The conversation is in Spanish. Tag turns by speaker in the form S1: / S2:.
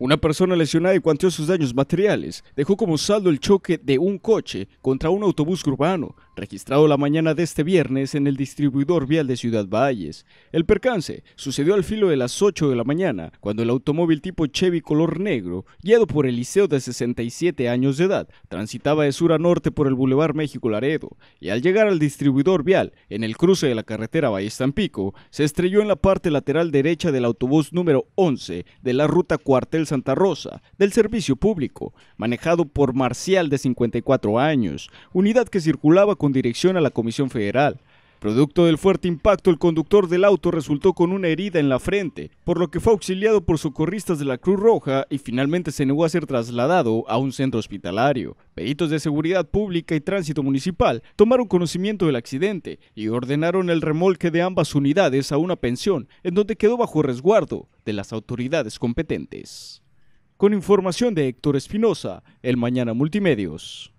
S1: Una persona lesionada y cuantiosos daños materiales dejó como saldo el choque de un coche contra un autobús urbano, registrado la mañana de este viernes en el distribuidor vial de Ciudad Valles. El percance sucedió al filo de las 8 de la mañana, cuando el automóvil tipo Chevy color negro, guiado por Eliseo de 67 años de edad, transitaba de sur a norte por el Boulevard México Laredo, y al llegar al distribuidor vial, en el cruce de la carretera Valles Tampico, se estrelló en la parte lateral derecha del autobús número 11 de la ruta cuartel Santa Rosa del servicio público, manejado por Marcial de 54 años, unidad que circulaba con dirección a la Comisión Federal. Producto del fuerte impacto, el conductor del auto resultó con una herida en la frente, por lo que fue auxiliado por socorristas de la Cruz Roja y finalmente se negó a ser trasladado a un centro hospitalario. Peritos de Seguridad Pública y Tránsito Municipal tomaron conocimiento del accidente y ordenaron el remolque de ambas unidades a una pensión, en donde quedó bajo resguardo de las autoridades competentes. Con información de Héctor Espinosa, El Mañana Multimedios.